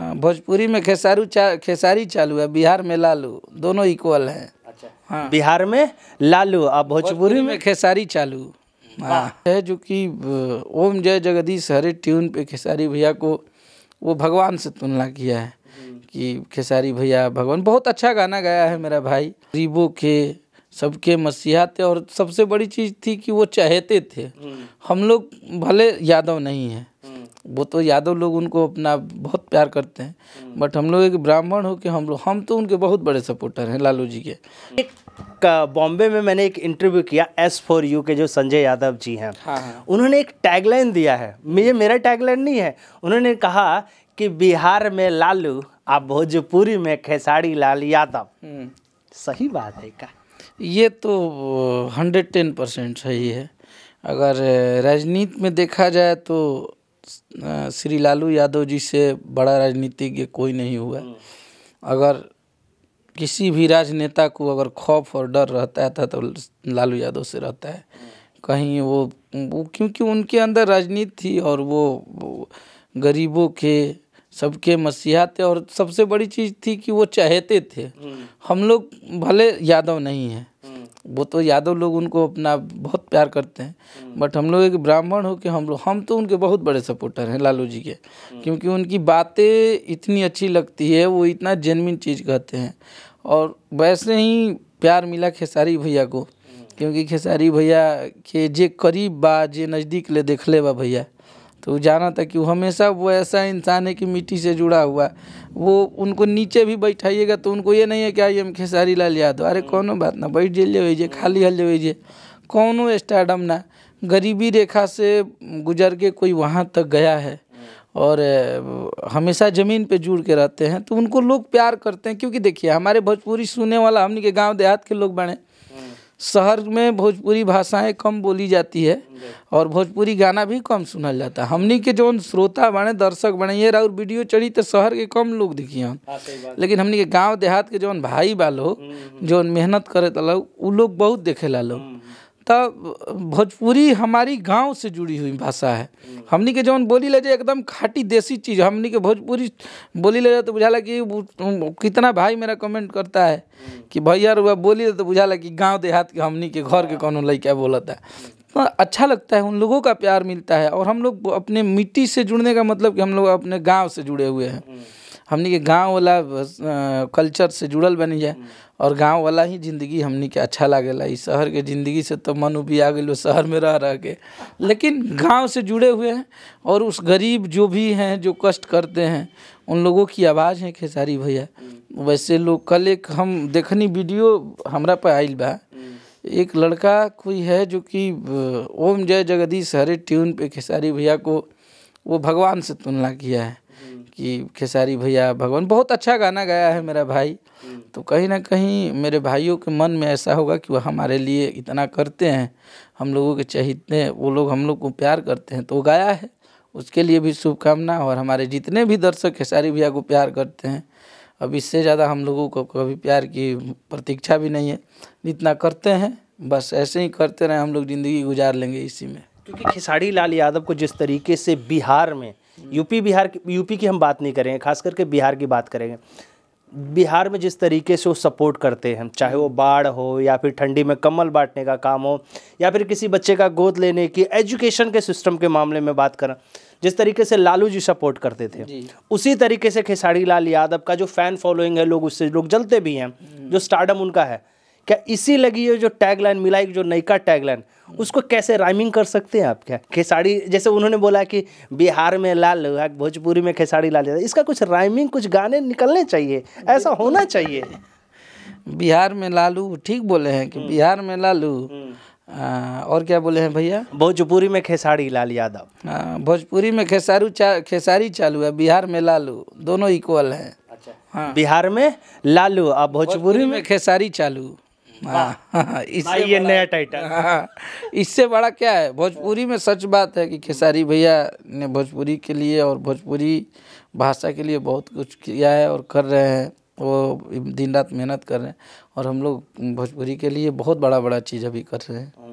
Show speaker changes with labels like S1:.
S1: हाँ भोजपुरी में खेसारू चा, खेसारी चालू है बिहार में लालू दोनों इक्वल है अच्छा हाँ बिहार में लालू और भोजपुरी में खेसारी चालू हाँ है हाँ। जो कि ओम जय जगदीश हरे ट्यून पे खेसारी भैया को वो भगवान से तुलना किया है कि खेसारी भैया भगवान बहुत अच्छा गाना गाया है मेरा भाई गरीबों के सबके मसीहा थे और सबसे बड़ी चीज़ थी कि वो चाहते थे हम्म। हम लोग भले यादव नहीं हैं वो तो यादव लोग उनको अपना बहुत प्यार करते
S2: हैं बट हम्म। हम लोग एक ब्राह्मण हो के हम लोग हम तो उनके बहुत बड़े सपोर्टर हैं लालू जी के एक बॉम्बे में मैंने एक इंटरव्यू किया एस फोर यू के जो संजय यादव जी हैं हाँ, हाँ। उन्होंने एक टैगलाइन दिया है ये मेरा टैगलाइन नहीं है उन्होंने कहा कि बिहार में लालू आप भोजपुरी में खेसारी लाल यादव हम्म। सही बात है क्या
S1: ये तो हंड्रेड टेन परसेंट सही है अगर राजनीति में देखा जाए तो श्री लालू यादव जी से बड़ा राजनीतिज्ञ कोई नहीं हुआ हम्म। अगर किसी भी राजनेता को अगर खौफ और डर रहता था तो लालू यादव से रहता है हम्म। कहीं वो, वो क्योंकि उनके अंदर राजनीति थी और वो, वो गरीबों के सबके मसीहा थे और सबसे बड़ी चीज़ थी कि वो चाहते थे हम्म। हम लोग भले यादव नहीं हैं वो तो यादव लोग उनको अपना बहुत प्यार करते हैं बट हम्म। हम लोग एक ब्राह्मण हो के हम लोग हम तो उनके बहुत बड़े सपोर्टर हैं लालू जी के हम्म। क्योंकि उनकी बातें इतनी अच्छी लगती है वो इतना जेनविन चीज़ कहते हैं और वैसे ही प्यार मिला खेसारी भैया को हम्म। क्योंकि खेसारी भैया के जे करीब बा जे नज़दीक ले देख ले बा भैया तो जाना था कि वो हमेशा वो ऐसा इंसान है कि मिट्टी से जुड़ा हुआ वो उनको नीचे भी बैठाइएगा तो उनको ये नहीं है कि आई एम खेसारी लाल यादव अरे कोनो बात ना बैठ जल वैजे खाली हल वैजे कौनो स्टार्डम ना गरीबी रेखा से गुजर के कोई वहाँ तक गया है और हमेशा ज़मीन पे जुड़ के रहते हैं तो उनको लोग प्यार करते हैं क्योंकि देखिए हमारे भोजपुरी सुनने वाला हमने के गांव देहात के लोग बने शहर में भोजपुरी भाषाएं कम बोली जाती है और भोजपुरी गाना भी कम सुनल जाता है हमनी के जौन श्रोता बने दर्शक बने ये और वीडियो चढ़ी तो शहर के कम लोग दिखिए हाँ, लेकिन हमनी के गांव देहात के जौन भाई बा लोग हम्म, हम्म। जौन मेहनत करे लोग उ लोग बहुत देखेला लोग हम्म, तो भोजपुरी हमारी गांव से जुड़ी हुई भाषा है हमनी के जौन बोली ले जाए एकदम खाटी देसी चीज़ हमनी के भोजपुरी बोली ले जाए तो बुझाला कि कितना भाई मेरा कमेंट करता है कि भैया रुआ बोली ले तो बुझाला कि गांव देहात के हमनी के घर के कौन लड़का बोलता है तो अच्छा लगता है उन लोगों का प्यार मिलता है और हम लोग अपने मिट्टी से जुड़ने का मतलब कि हम लोग अपने गाँव से जुड़े हुए हैं हमने के गाँव वाला कल्चर से जुड़ल बनी जाए हम्म। और गाँव वाला ही ज़िंदगी हमने के अच्छा लगे ला शहर के ज़िंदगी से तो मन आ गए शहर में रह रह के लेकिन गाँव से जुड़े हुए हैं और उस गरीब जो भी हैं जो कष्ट करते हैं उन लोगों की आवाज़ है खेसारी भैया हम्म। वैसे लोग कल एक हम देखनी वीडियो हमारा पर आयल बा हम्म। एक लड़का कोई है जो कि ओम जय जगदीश हरे ट्यून पे खेसारी भैया को वो भगवान से तुलना किया है कि खेसारी भैया भगवान बहुत अच्छा गाना गाया है मेरा भाई तो कहीं ना कहीं मेरे भाइयों के मन में ऐसा होगा कि वह हमारे लिए इतना करते हैं हम लोगों के चहिते हैं वो लोग हम लोग को प्यार करते हैं तो वो गाया है उसके लिए भी शुभकामना और हमारे जितने भी दर्शक खेसारी भैया को प्यार करते हैं अब इससे ज़्यादा हम लोगों को कभी प्यार की प्रतीक्षा भी नहीं है
S2: जितना करते हैं बस ऐसे ही करते रहें हम लोग ज़िंदगी गुजार लेंगे इसी में क्योंकि खिसाड़ी लाल यादव को जिस तरीके से बिहार में यूपी बिहार यूपी की हम बात नहीं करेंगे खास करके बिहार की बात करेंगे बिहार में जिस तरीके से वो सपोर्ट करते हैं चाहे वो बाढ़ हो या फिर ठंडी में कम्बल बांटने का काम हो या फिर किसी बच्चे का गोद लेने की एजुकेशन के सिस्टम के मामले में बात करें जिस तरीके से लालू जी सपोर्ट करते थे उसी तरीके से खेसारी लाल यादव का जो फैन फॉलोइंग है लोग उससे लोग जलते भी हैं जो स्टार्डम उनका है क्या इसी लगी ये जो टैगलाइन मिलाई जो नयका टैगलाइन उसको कैसे राइमिंग कर सकते हैं आप क्या खेसाड़ी जैसे उन्होंने बोला कि बिहार में लाल भोजपुरी में खेसाड़ी लाल इसका कुछ राइमिंग कुछ गाने निकलने चाहिए ऐसा होना चाहिए बिहार में लालू
S1: ठीक बोले हैं कि हम्म। बिहार में लालू हम्म। आ, और क्या बोले हैं भैया भोजपुरी में खेसारी लाल यादव भोजपुरी में खेसारू चा खेसारी चालू है बिहार में लालू दोनों इक्वल हैं अच्छा हाँ बिहार में लालू और भोजपुरी में खेसारी चालू हाँ, हाँ, हाँ इससे ये नया टाइटल हाँ, हाँ इससे बड़ा क्या है भोजपुरी में सच बात है कि खेसारी भैया ने भोजपुरी के लिए और भोजपुरी भाषा के लिए बहुत कुछ किया है और कर रहे हैं वो दिन रात मेहनत कर रहे हैं और हम लोग भोजपुरी के लिए बहुत बड़ा बड़ा चीज़ अभी कर रहे
S2: हैं